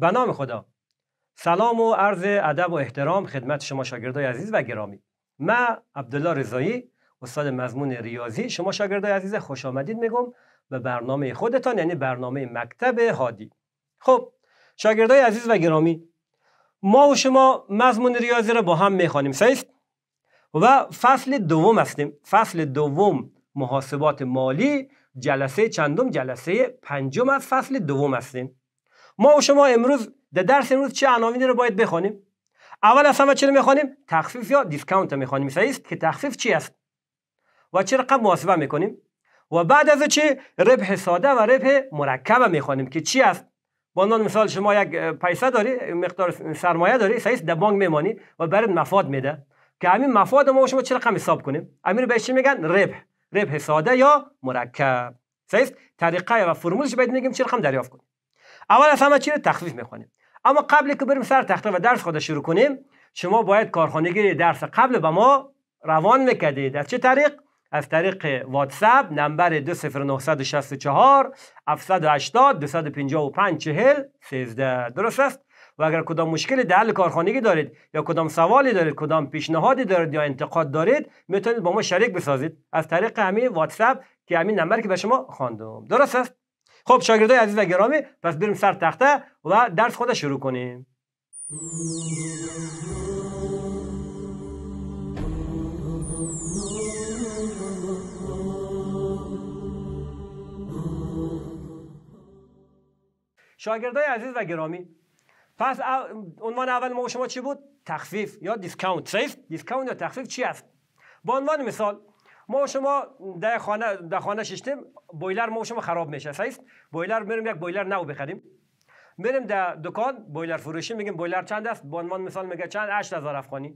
به نام خدا سلام و عرض ادب و احترام خدمت شما شاگردای عزیز و گرامی من عبدالله رضایی استاد مضمون ریاضی شما شاگردای عزیز خوش آمدید میگم به برنامه خودتان یعنی برنامه مکتب هادی خب شاگردای عزیز و گرامی ما و شما مضمون ریاضی را با هم میخوانیم صحیح و فصل دوم هستیم فصل دوم محاسبات مالی جلسه چندم جلسه پنجم از فصل دوم هستیم ما و شما امروز در درس امروز چه عناوینی رو باید بخونیم؟ اول از همه چرا میخوانیم تخفیف یا دیسکاونت میخوانیم صحیح است که تخفیف چی است و چه رقم محاسبه میکنیم و بعد از چه ربح ساده و ربح مرکب میخوانیم که چی است با عنوان مثال شما یک پیسه داری مقدار سرمایه داری است در بانک میمانی و برات مفاد میده که همین مفاد ما شما چه رقم حساب کنیم امیر بهش چی میگن ربح ربح ساده یا مرکب است طریقه و فرمولش باید میگیم چه رقم دریافت کنیم اول از همه چی رو تخفیف میخوانیم اما قبل که بریم سر تخته و درس خود شروع کنیم شما باید کارخانگی درس قبل به ما روان میکردید از چه طریق از طریق واتساب نمبر 20964 780 255 40 13 درست است و اگر کدام مشکلی در حل کارخانگی دارید یا کدام سوالی دارید کدام پیشنهادی دارید یا انتقاد دارید میتونید با ما شریک بسازید از طریق همین واتساب که همین نمبر که به شما خواندم درست است خب شاگردای عزیز و گرامی پس بریم سر تخته و درس خود شروع کنیم شاگردای عزیز و گرامی پس عنوان اول ما شما چی بود تخفیف یا دیسکاونت صحیح؟ دیسکاونت یا تخفیف چی است با عنوان مثال ما شما در خانه در خانه ششتیم بویلر ما شما خراب میشه صحیح بویلر میریم یک بویلر نو بخریم میریم در دکان بویلر فروشی میگیم بویلر چند است به عنوان مثال میگه چند 8000 افغانی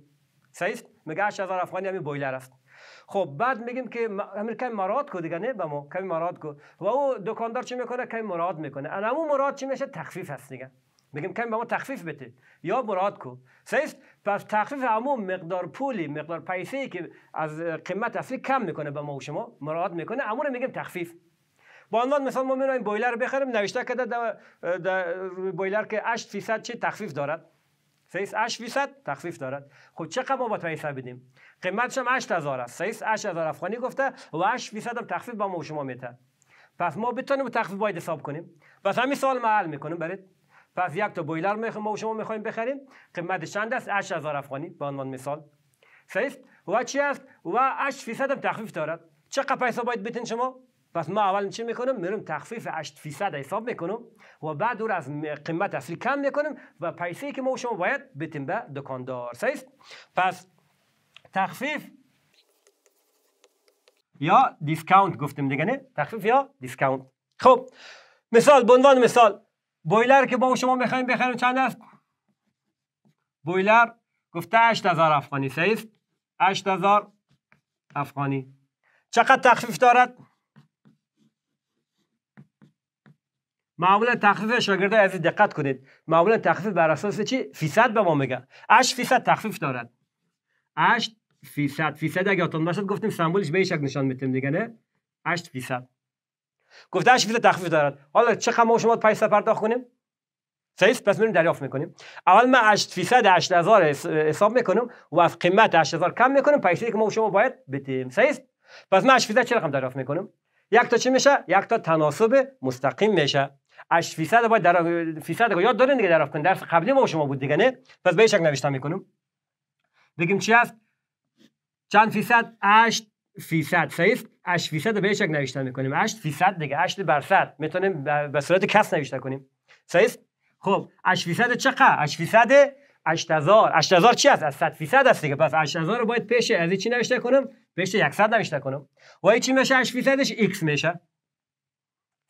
صحیح میگه 8000 افغانی همین بویلر است خب بعد میگیم که همین کمی مراد کو دیگه نه به ما کمی مراد کو و او دکاندار چی میکنه کمی مراد میکنه انمو مراد چی میشه تخفیف است دیگه میگیم کمی به ما تخفیف بده یا مراد کو سیست پس تخفیف عموم مقدار پولی مقدار پیسه ای که از قیمت اصلی کم میکنه به ما و شما مراد میکنه امون میگیم تخفیف با عنوان مثلا ما میرویم بویلر بخریم نوشته کرده در, در بویلر که 8 فیصد چه تخفیف دارد سیس 8 فیصد تخفیف دارد خب چقدر ما با پیسه بدیم قیمتش هم 8000 است سیس 8000 افغانی گفته و 8 فیصد هم تخفیف با ما و شما میده پس ما بتونیم تخفیف باید حساب کنیم پس همین سوال معل میکنیم برید پس یک تا بویلر می ما شما میخوایم بخریم قیمت چند است 8000 افغانی به عنوان مثال صحیح و چی است و 8 فیصد هم تخفیف دارد چقدر پیسه باید بتین شما پس ما اول چی میکنم میرم تخفیف 8 فیصد حساب میکنم و بعد او از قیمت اصلی کم میکنم و پیسه که ما شما باید بتیم به دکاندار صحیح پس تخفیف یا دیسکاونت گفتم دیگه نه تخفیف یا دیسکاونت خب مثال به عنوان مثال بویلر که با شما میخوایم بخریم چند است بویلر گفته 8000 افغانی است 8000 افغانی چقدر تخفیف دارد معمولا تخفیف شاگرده از دقت کنید معمولا تخفیف بر اساس چی فیصد به ما میگه 8 فیصد تخفیف دارد 8 فیصد فیصد اگه یادتون داشت گفتیم سمبولش به این شکل نشان میتیم دیگه نه 8 فیصد گفتن شیفت تخفیف دارد حالا چه ما شما پیسه پرداخت کنیم سیس پس میریم دریافت میکنیم اول من 8 فیصد 8000 حساب میکنم و از قیمت 8000 کم میکنم پیسه که ما شما باید بدیم سیس پس من 8 فیصد چه رقم دریافت میکنم یک تا چی میشه یک تا تناسب مستقیم میشه 8 فیصد باید در فیصد یاد دارین دیگه دریافت کنین درس قبلی ما شما بود دیگه نه پس به شک نوشتم میکنم بگیم چی است چند فیصد 8 300 سایز اش 300 به شک نوشته میکنیم اش 300 دیگه اش بر صد میتونیم به صورت کس نوشته کنیم سایز خب اش 300 چقدر اش 300 8000 8000 چی است از 100 فیصد است دیگه پس 8000 رو باید پیش از چی نوشته کنم پیش 100 نوشته کنم و چی میشه 8 فیصدش x میشه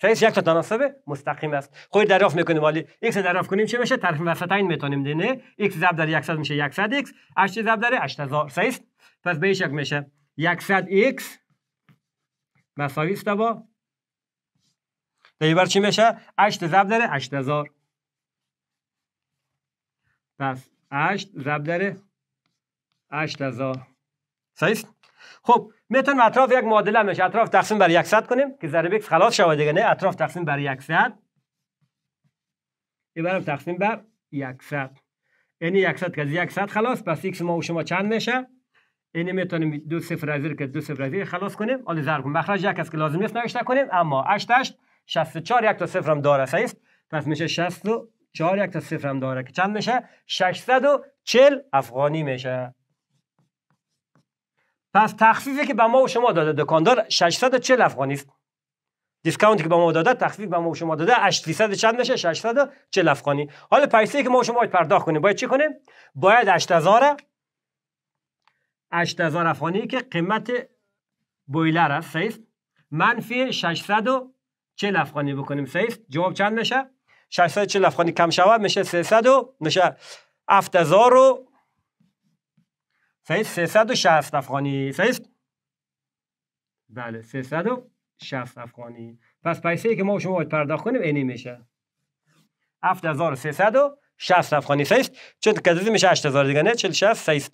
فیس یک تا تناسب مستقیم است خود خب، دریافت میکنیم ولی x دریافت کنیم چه میشه طرف وسطین میتونیم دینه x ضرب در 100 میشه 100 x 8 ضرب در 8000 فیس پس به یک میشه یکصد x مساوی است با دیگه بر چی میشه 8 زب داره هزار پس 8 زب داره هزار صحیح خب میتونم اطراف یک معادله میشه اطراف تقسیم بر یکصد کنیم که ضرب x خلاص شود دیگه نه اطراف تقسیم بر 100 برم تقسیم بر یکصد یعنی یکصد که یکصد خلاص پس x ما و شما چند میشه اینه میتونیم دو صفر از که دو صفر از خلاص کنیم حالا ضرب مخرج یک است که لازم نیست نوشته کنیم اما 8 64 یک تا صفر هم داره است پس میشه 64 یک تا صفر هم داره که چند میشه 640 افغانی میشه پس تخفیفی که به ما و شما داده دکاندار 640 افغانی است دیسکاونتی که به ما داده تخفیف به ما و شما داده 8 چند میشه 640 افغانی حالا پیسه که ما و شما باید پرداخت کنیم باید چی کنیم باید 8000 8000 افغانی که قیمت بویلر است سیف منفی 640 افغانی بکنیم سیف جواب چند میشه 640 افغانی کم شود میشه 300 و میشه 7000 و سیف 360 افغانی سیف بله 360 افغانی پس پیسه ای که ما شما باید پرداخت کنیم اینی میشه 7360 افغانی صحیح چون که میشه 8000 دیگه نه 46 صحیح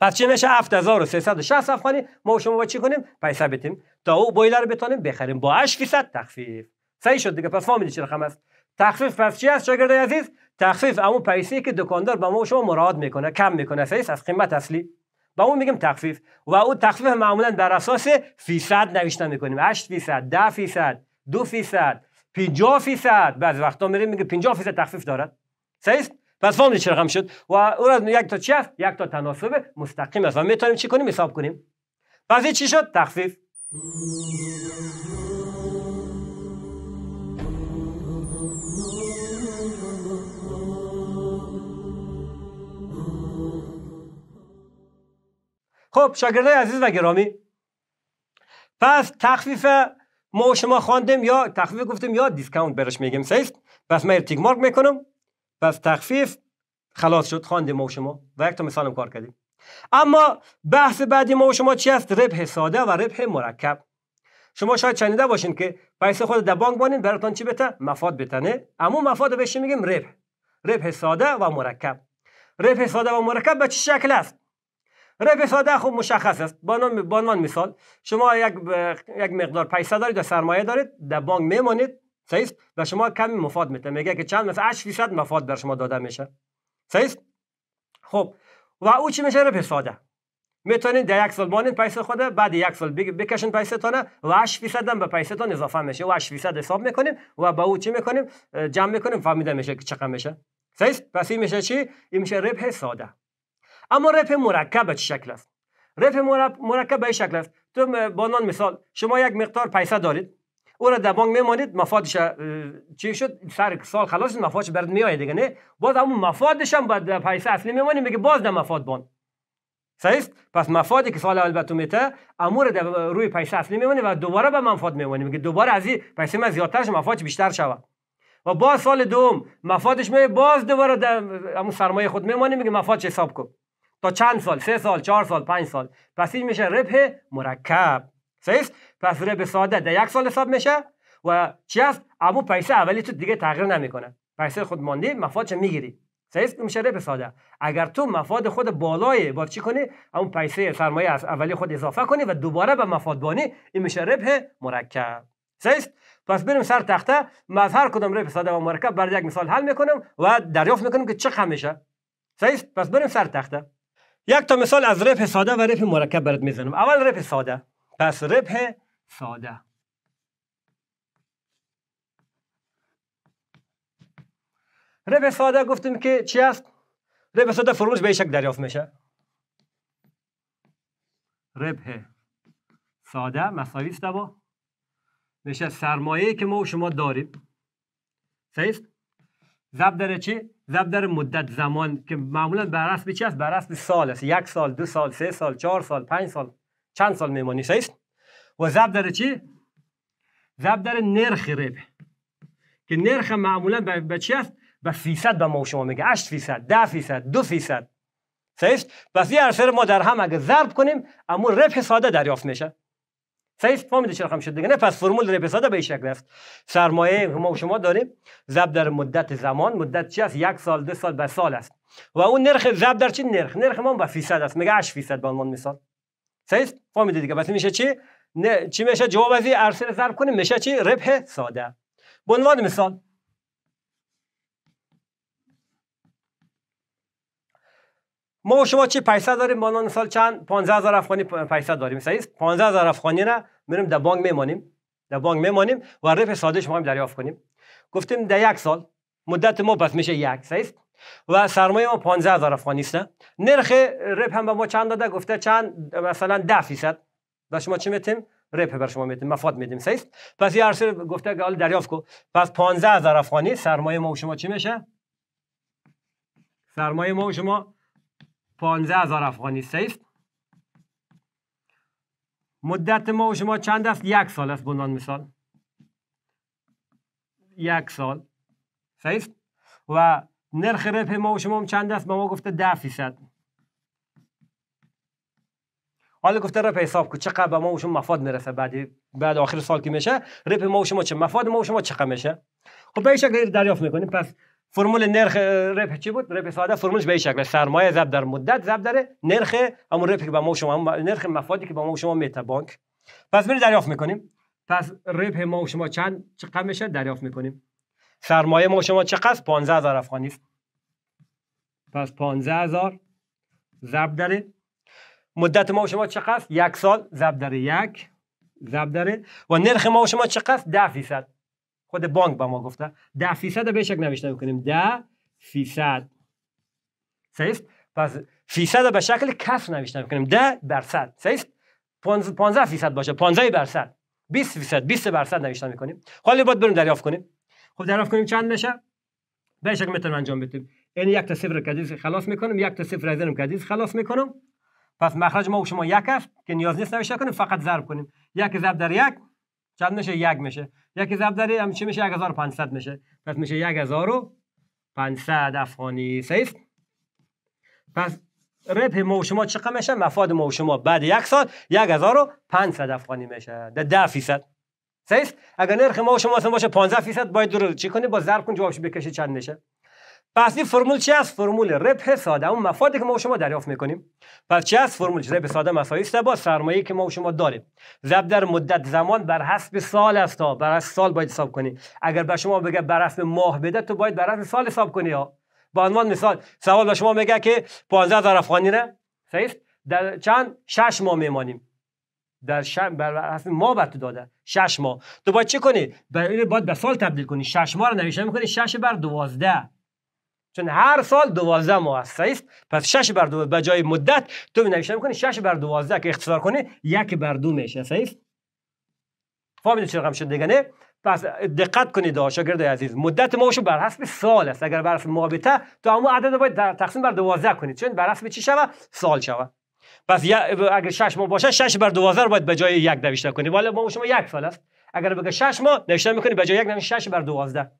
پس چه میشه 7360 افغانی ما شما با چی کنیم پیسه بتیم تا او بویلر بتونیم بخریم با 8 فیصد تخفیف صحیح شد دیگه پس ما میدید چه رقم است تخفیف پس چی است شاگرد عزیز تخفیف اما پیسی که دکاندار به ما شما مراد میکنه کم میکنه صحیح از قیمت اصلی به اون میگم تخفیف و او تخفیف معمولا بر اساس فیصد نوشته میکنیم 8 فیصد 10 فیصد 2 فیصد 50 فیصد بعضی وقتا میریم میگه 50 فیصد تخفیف دارد صحیح پس فرمول چرا رقم شد و او از یک تا چی یک تا تناسب مستقیم است و میتونیم چی کنیم حساب کنیم پس چی شد تخفیف خب شاگردای عزیز و گرامی پس تخفیف ما شما خواندیم یا تخفیف گفتیم یا دیسکاونت برش میگیم سیست پس من تیک مارک میکنم پس تخفیف خلاص شد خواندیم ما و شما و یک تا مثالم کار کردیم اما بحث بعدی ما و شما چی است ربح ساده و ربح مرکب شما شاید چنیده باشین که پیسه خود در بانک بانین براتان چی بته مفاد بتنه اما مفاد بهش میگیم ربح ربح ساده و مرکب ربح ساده و مرکب به چه شکل است ربح ساده خوب مشخص است با عنوان مثال شما یک مقدار پیسه دارید و سرمایه دارید در بانک میمانید صحیح و شما کمی مفاد میده میگه که چند مثلا 8 فیصد مفاد بر شما داده میشه صحیح خب و او چی میشه رپ ساده میتونید در یک سال مانید پیسه خوده بعد یک سال بکشن پیسه تانه و 8 فیصد هم به پیسه تان اضافه میشه و 8 فیصد حساب میکنیم و با او چی میکنیم جمع میکنیم فهمیده میشه که چقدر میشه صحیح پس این میشه چی این میشه ربح ساده اما رپ مرکب چه شکل است رپ مرکب به شکل است تو بانان مثال شما یک مقدار پیسه دارید او را در بانک میمانید مفادش چی شد سر سال خلاص مفادش برد میآید دیگه نه باز همون مفادش هم بعد پیسه اصلی میمانید، میگه باز در مفاد بان صحیح پس مفادی که سال اول به تو میته امور در روی پیسه اصلی میمانید و دوباره به منفاد میمانید. میگه دوباره از این پیسه من زیادتر مفادش بیشتر شود و باز سال دوم مفادش میمانید، باز دوباره در همون سرمایه خود میمونه میگه مفادش حساب کن تا چند سال سه سال چهار سال پنج سال پس این میشه ربح مرکب سیست پس ساده در یک سال حساب میشه و چی است اما پیسه اولی تو دیگه تغییر نمیکنه پیسه خود مانده چه میگیری است میشه ساده اگر تو مفاد خود بالای با چی کنی اون پیسه سرمایه از اولی خود اضافه کنی و دوباره به مفاد بانی این میشه ربح مرکب است پس بریم سر تخته ما از هر کدام به ساده و مرکب بر یک مثال حل میکنم و دریافت میکنم که چه میشه سیست پس بریم سر تخته یک تا مثال از ربح ساده و ربح مرکب برات میزنم اول ساده پس ربح ساده ربح ساده گفتیم که چی است؟ ربح ساده فرمولش به این شکل دریافت میشه ربح ساده مساوی است با میشه سرمایه که ما و شما داریم سیست زب داره چی زب در مدت زمان که معمولا بر حسب چی بر سال است یک سال دو سال سه سال چهار سال پنج سال چند سال میمانی است و ضرب در چی ضرب در نرخ ریب که نرخ معمولا به چی است به فیصد به ما شما میگه 8 فیصد 10 فیصد 2 فیصد صحیح پس یه عرصه ما در هم اگه ضرب کنیم اما ربح ساده دریافت میشه صحیح میده چرا خم شد دیگه نه پس فرمول ربح ساده به این شکل است سرمایه ما و شما داریم ضرب در مدت زمان مدت چی است یک سال دو سال به سال است و اون نرخ ضرب در چی نرخ نرخ ما با فیصد است میگه 8 فیصد به عنوان مثال صحیح فهمیدید دیگه پس میشه چی نه چی میشه جوابی ارسل ضرب کنیم میشه چی ربح ساده به عنوان مثال ما و شما چی پیسه داریم به عنوان مثال چند 15000 افغانی پیسه داریم صحیح 15000 افغانی را میریم در بانک میمانیم در بانک میمانیم و ربح ساده شما هم دریافت کنیم گفتیم در یک سال مدت ما پس میشه یک صحیح و سرمایه ما 15 هزار است نرخ رپ هم به ما چند داده گفته چند مثلا 10 فیصد و شما چی میتیم رپ بر شما میتیم مفاد میدیم سیست پس یه عرصه گفته که حالا دریافت کو پس 15 هزار افغانی سرمایه ما و شما چی میشه سرمایه ما و شما 15 هزار افغانی سیست مدت ما و شما چند است یک سال است بنان مثال یک سال سیست و نرخ رپ ما و شما چند است به ما گفته ده فیصد حالا گفته رپ حساب کو چقدر به ما و شما مفاد میرسه بعد بعد آخر سال که میشه رپ ما و شما چه مفاد ما و شما چقدر میشه خب به شکل دریافت میکنیم پس فرمول نرخ رپ چی بود رپ ساده فرمولش به شکل سرمایه ضرب در مدت ضرب داره، نرخ همون رپ که به ما و شما نرخ مفادی که به ما و شما میته بانک پس بریم دریافت میکنیم پس رپ ما و شما چند چقدر میشه دریافت میکنیم سرمایه ما شما چقدر 15 هزار افغانی پس 15 هزار ضرب در مدت ما شما چقدر یک سال ضرب در یک ضرب در و نرخ ما شما چقدر 10 فیصد خود بانک به ما گفته 10 فیصد به شک نوشته میکنیم 10 فیصد صحیح پس فیصد به شکل کف نوشته میکنیم 10 درصد صحیح 15 فیصد باشه 15 درصد 20 فیصد 20 درصد نوشته میکنیم حالا باید بریم دریافت کنیم خب ظرف کنیم چند میشه به شکل میتونم انجام بدیم این یعنی یک تا صفر کدیز خلاص میکنم یک تا صفر از اینم کدیز خلاص میکنم پس مخرج ما و شما یک است که نیاز نیست نوشته کنیم فقط ضرب کنیم یک ضرب در یک چند میشه یک میشه یک ضرب در هم چی میشه 1500 میشه پس میشه 1500 افغانی سیف پس رپ ما و شما چقدر میشه مفاد ما و شما بعد یک سال 1500 افغانی میشه ده 10 فیصد صحیح اگر نرخ ما شما مثلا باشه 15 فیصد باید دور چی کنه با ضرب کن جوابش بکشه چند میشه پس این فرمول چی است فرمول ربح ساده اون مفادی که ما شما دریافت میکنیم پس چی است فرمول ربح ساده مساوی است با سرمایه که ما شما داریم ضرب در مدت زمان بر حسب سال است بر حسب سال باید حساب کنی اگر به شما بگه بر حسب ماه بده تو باید بر حسب سال حساب کنی ها با عنوان مثال سوال به شما میگه که 15000 افغانی نه صحیح در چند شش ماه میمانیم در شم بر ما بر تو داده شش ماه تو باید چه کنی این باید به سال تبدیل کنی شش ماه رو نویشه میکنی شش بر دوازده چون هر سال دوازده ماه است پس شش بر دوازده به جای مدت تو نویشه میکنی شش بر دوازده که اختصار کنی یک بر دو میشه صحیح فامیل چه رقم شد نه پس دقت کنید آقا شاگرد عزیز مدت ماهش بر حسب سال است اگر بر حسب ماه تو همون عدد باید تقسیم بر دوازده کنید چون بر حسب چی شوه سال شوه پس اگر شش ماه باشه شش بر دوازده رو باید به جای یک نوشته کنیم ولی ما شما یک سال است اگر بگه شش ماه نوشته میکنی به جای یک نوشته شش بر دوازده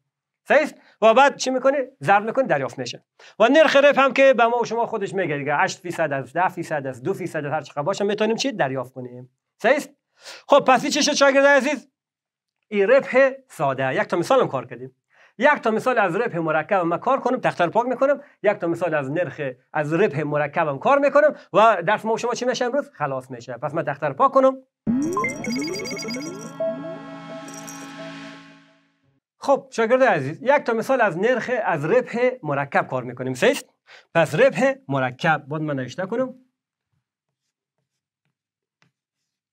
صحیح و بعد چی میکنی؟ ضرب میکنید، دریافت میشه و نرخ رپ هم که به ما شما خودش میگه دیگه 8 فیصد از 10 فیصد از 2 فیصد هر چقدر باشه میتونیم چی دریافت کنیم صحیح خب پس چی شد شاگرد عزیز این ربح ساده یک تا مثال کار کردیم یک تا مثال از ربح مرکبم کار کنم تختر پاک میکنم یک تا مثال از نرخ از ربح مرکبم کار میکنم و درس ما شما چی میشه امروز خلاص میشه پس من تختر پاک کنم خب شاگرد عزیز یک تا مثال از نرخ از ربح مرکب کار میکنیم سیست پس ربح مرکب بود من نوشته کنم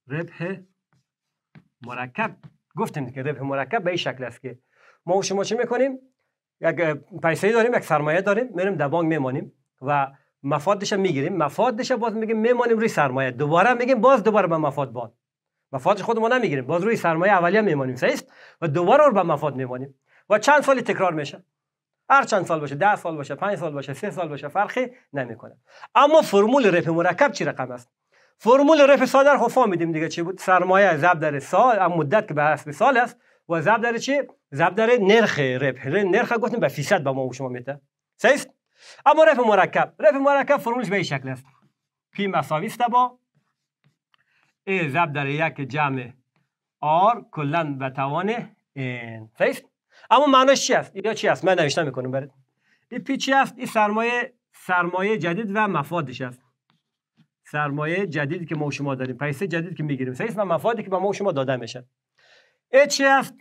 ربح مرکب گفتیم که ربح مرکب به این شکل است که ما شما چه میکنیم یک پیسه داریم یک سرمایه داریم میریم در بانک میمانیم و مفادش میگیریم مفادش باز میگیم میمانیم روی سرمایه دوباره میگیم باز دوباره به مفاد بان مفادش خود ما نمیگیریم باز روی سرمایه اولیه میمانیم صحیح و دوباره رو به مفاد میمانیم و چند سالی تکرار میشه هر چند سال باشه ده سال باشه پنج سال باشه سه سال باشه فرقی نمیکنه اما فرمول رپ مرکب چی رقم است فرمول رپ ساده رو خب فهمیدیم دیگه چی بود سرمایه ضرب در سال مدت که به حسب سال است و ضرب در چه ضرب در نرخ ربح نرخ گفتیم به فیصد به ما و شما میده صحیح اما ربح مرکب ربح مرکب فرمولش به این شکل است پی مساوی است با ای ضرب در یک جمع آر کلا به توان این اما معنیش چی است یا چی است من نوشتن میکنم برات این پی چی است این سرمایه سرمایه جدید و مفادش است سرمایه جدیدی که ما و شما داریم پیسه جدید که میگیریم صحیح و مفادی که به ما و شما داده میشه چی است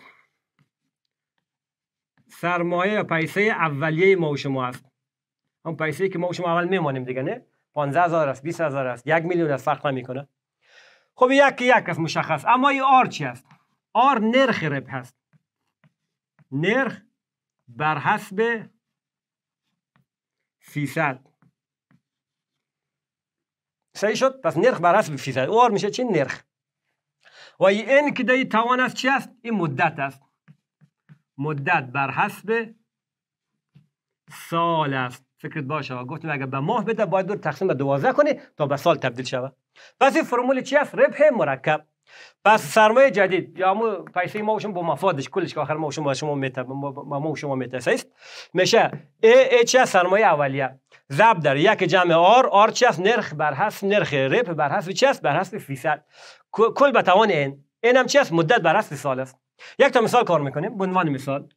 سرمایه یا پیسه اولیه ما و شما است اون پیسه که ما و شما اول میمانیم دیگه نه 15 هزار است 20 هزار است یک میلیون است فرق نمیکنه خب یک یک است مشخص اما این آر چی است آر نرخ رب هست نرخ بر حسب فیصد. صحیح شد پس نرخ بر حسب فیصد آر میشه چی نرخ و این که دایی توان است چی است این مدت است مدت بر حسب سال است فکرت باشه و گفتیم اگر به ماه بده باید دور تقسیم به دوازه کنی تا به سال تبدیل شود پس این فرمول چی است ربح مرکب پس سرمایه جدید یا مو پیسه ما شما با مفادش کلش که آخر ما شما شما ما شما میته میشه ای چی سرمایه اولیه ضرب در یک جمع آر آر چی است نرخ بر حسب نرخ رپ بر حسب چی است بر حسب فیصد کل به توان این این هم چی است مدت بر اصل سال است یک تا مثال کار میکنیم به عنوان مثال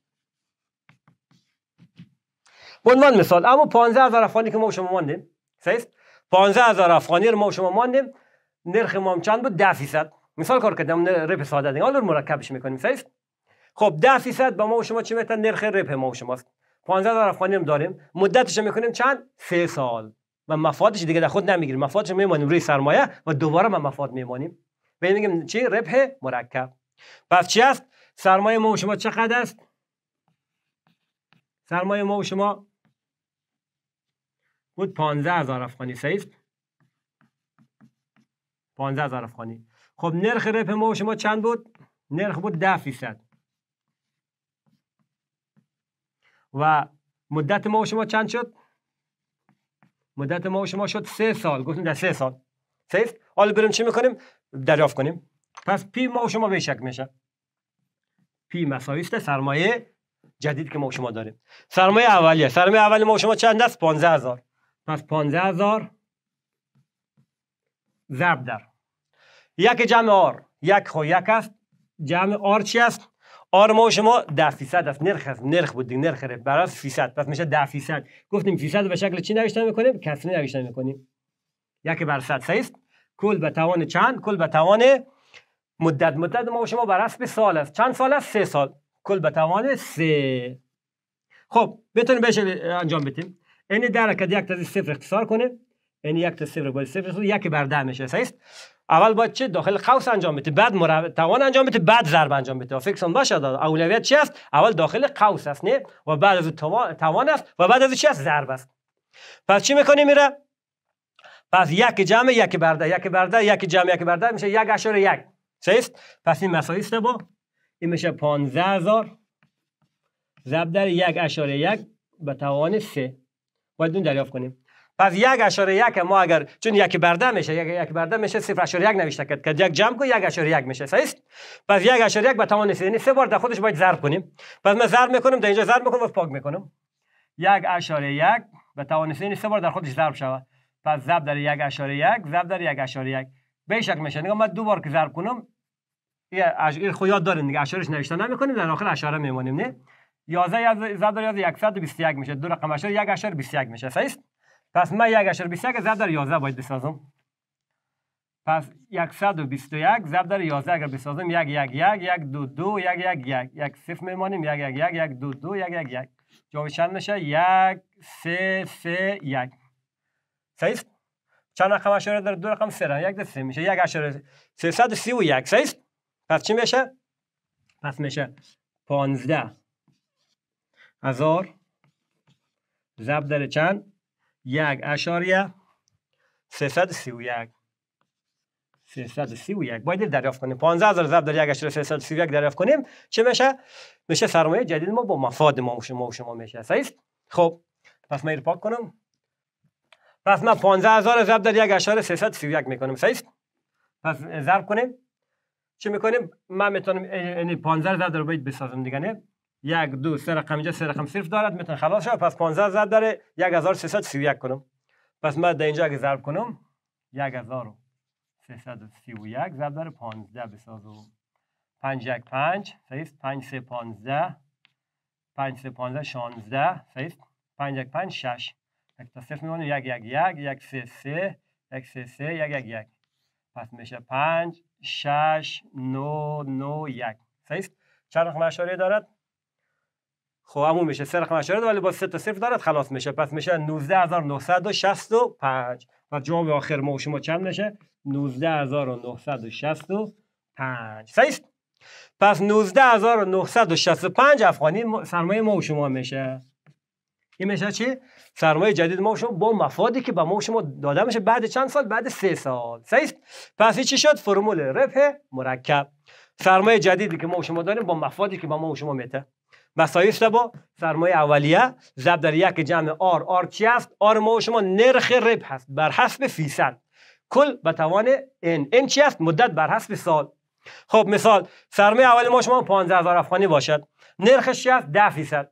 به عنوان مثال اما 15 هزار افغانی که ما شما ماندیم صحیح 15 هزار افغانی رو ما شما ماندیم نرخ ما چند بود 10 فیصد مثال کار کردم رپ ساده دیگه حالا مرکبش میکنیم صحیح خب 10 فیصد به ما شما چی میتن نرخ رپ ما و شماست 15 هزار افغانی هم داریم مدتش میکنیم چند سه سال و مفادش دیگه در خود نمیگیریم مفادش میمانیم روی سرمایه و دوباره ما مفاد میمانیم به میگیم چی ربح مرکب پس چی است سرمایه ما و شما چقدر است سرمایه ما و شما بود 15000 افغانی صحیح پانزه هزار افغانی خب نرخ رپ ما و شما چند بود نرخ بود ده فیصد و مدت ما و شما چند شد مدت ما و شما شد سه سال گفتیم در سه سال سیست؟ حالا بریم چی میکنیم دریافت کنیم پس پی ما و شما به شک میشه پی مساویست سرمایه جدید که ما و شما داریم سرمایه اولیه سرمایه اولی ما و شما چند است هزار پس هزار ضرب در یک جمع آر یک خو یک است جمع آر چی است آر ما و شما ده فیصد است نرخ است نرخ بود دیگه نرخ برای فیصد پس میشه ده فیصد گفتیم فیصد به شکل چی نوشتن میکنیم کسری نوشتن میکنیم یک بر صد است کل به توان چند کل به توان مدت مدت ما و شما بر حسب سال است چند سال است سه سال کل به توان سه خب بتونیم بهش انجام بدیم این یعنی درک یعنی یک تا صفر اختصار کنه این یک تا صفر باید صفر یک بر ده میشه صحیح اول باید چه داخل قوس انجام بده بعد مرو... توان انجام بده بعد ضرب انجام بده فکسون باشه اولویت چی است اول داخل قوس است نه و بعد از توان است و بعد از چی است ضرب است پس چی میکنیم میره پس یک جمع یک برده یک برده یک جمع یک برده میشه یک اشار یک سیست پس این مساوی است با این میشه پانزه هزار زب در یک اشار یک به توان سه باید اون دریافت کنیم پس یک اشار یک ما اگر چون یک برده میشه یک یک برده میشه صفر اشار یک نوشته کرد که یک جمع کو یک اشاره یک میشه سیست پس یک اشار یک به توان سه یعنی سه بار در خودش باید ضرب کنیم پس ما ضرب میکنم در اینجا ضرب میکنم و پاک میکنم یک اشاره یک به توان سه یعنی سه بار در خودش ضرب شود پس ضرب در یک اشاره یک ضرب در یک اشاره یک به شک میشه نگاه من دو بار که ضرب کنم این خو یاد دارین دیگه اشارش نوشته نمیکنیم در آخر اشاره میمانیم نه 11 ضرب در 11 121 میشه دو رقم اشاره یک اشاره 21 میشه صحیح پس من یک اشاره 21 ضرب در 11 باید بسازم پس 121 ضرب در 11 اگر بسازم 1 1 1 1 2 2 1 1 1 1 صفر میمانیم 1 1 1 1 2 2 1 1 1 جواب چند میشه 1 3 3 1 چند رقم اشاره داره دو رقم سه یک ده سه میشه یک اشاره 331 صحیح است پس چی میشه پس میشه 15 هزار ضرب در چند یک اشاریه 331 331 باید دریافت کنیم 15000 ضرب در 1 اشاره 331 دریافت کنیم چه میشه میشه سرمایه جدید ما با مفاد ما و شما شما میشه صحیح خب پس من پاک کنم پس ما 15000 ضرب در یک اشاره 331 میکنیم صحیح پس ضرب کنیم چه میکنیم من میتونیم یعنی 15 ضرب در باید بسازیم دیگه نه یک دو سه رقم اینجا سه رقم صرف دارد میتون خلاص شد پس 15 ضرب در 1331 کنم پس ما در اینجا اگه ضرب کنم 1331 ضرب در 15 بسازم 5 5 صحیح 5 3 15 5 15 16 صحیح 5 5 6 یک تا صفر میمونه یک یک یک یک سه سه یک سه سه یک یک یک پس میشه پنج شش نو نو یک صحیح چند رقم اشاره دارد خب همون میشه سه رقم اشاره داره ولی با سه تا صفر دارد خلاص میشه پس میشه 19965 و جواب آخر ما و شما چند میشه 19965 صحیح پس 19965 افغانی سرمایه ما و شما میشه این میشه چی سرمایه جدید ما شما با مفادی که به ما شما داده میشه بعد چند سال بعد سه سال صحیح پس چی شد فرمول رپ مرکب سرمایه جدیدی که ما شما داریم با مفادی که به ما شما میته مسایس با سرمایه اولیه ضرب در یک جمع آر آر چی است آر ما شما نرخ رپ هست بر حسب فیصد کل به توان ان ان چی است مدت بر حسب سال خب مثال سرمایه اول ما شما 15000 افغانی باشد نرخش چی است 10 فیصد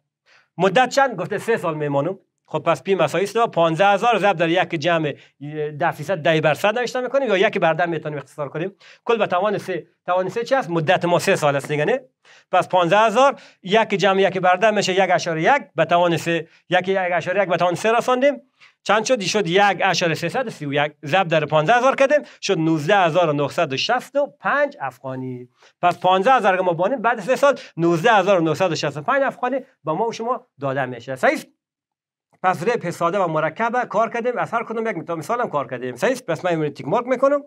مدت چند گفته سه سال میمانم خب پس پی مساوی است 15000 ضرب در یک جمع 10 درصد 10 درصد نوشته میکنیم یا یک بر ده میتونیم اختصار کنیم کل به توان 3 توان 3 چی است مدت ما 3 سال است دیگه پس 15000 یک جمع یک بر ده میشه 1.1 به توان 3 یک 1.1 به توان 3 رساندیم چند شد شد 1.331 ضرب در 15000 کردیم شد 19965 افغانی پس 15000 که ما بانیم بعد 3 سال 19965 افغانی به ما و شما داده میشه صحیح پس رپ ساده و مرکب کار کردیم از هر کدوم یک مثال هم کار کردیم صحیح پس من اینو تیک مارک میکنم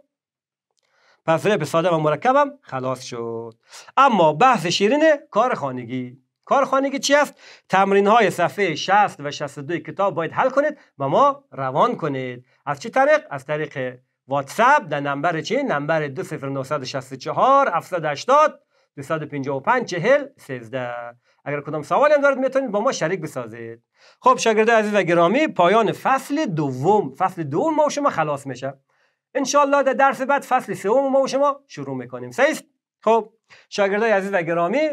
پس رپ ساده و مرکبم خلاص شد اما بحث شیرین کار خانگی کار خانگی چی است تمرین های صفحه 60 و 62 کتاب باید حل کنید و ما روان کنید از چه طریق از طریق واتساپ در نمبر چی نمبر 20964 780 255 40 13 اگر کدام سوالی هم دارید میتونید با ما شریک بسازید خب شاگرد عزیز و گرامی پایان فصل دوم فصل دوم ما و شما خلاص میشه انشالله در درس بعد فصل سوم ما و شما شروع میکنیم سیست خب شاگردای عزیز و گرامی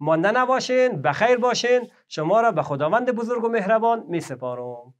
مانده نباشین بخیر باشین شما را به خداوند بزرگ و مهربان میسپارم